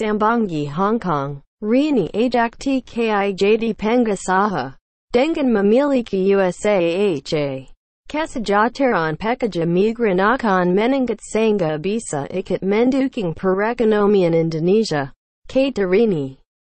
Sambangi Hong Kong, Rini Ajakti Kijd Saha. Dengan Mamiliki USAHA, Kasajataran Pekaja Migranakan Menengat Sangha Bisa Ikat Menduking Perekonomian Indonesia, Katerini.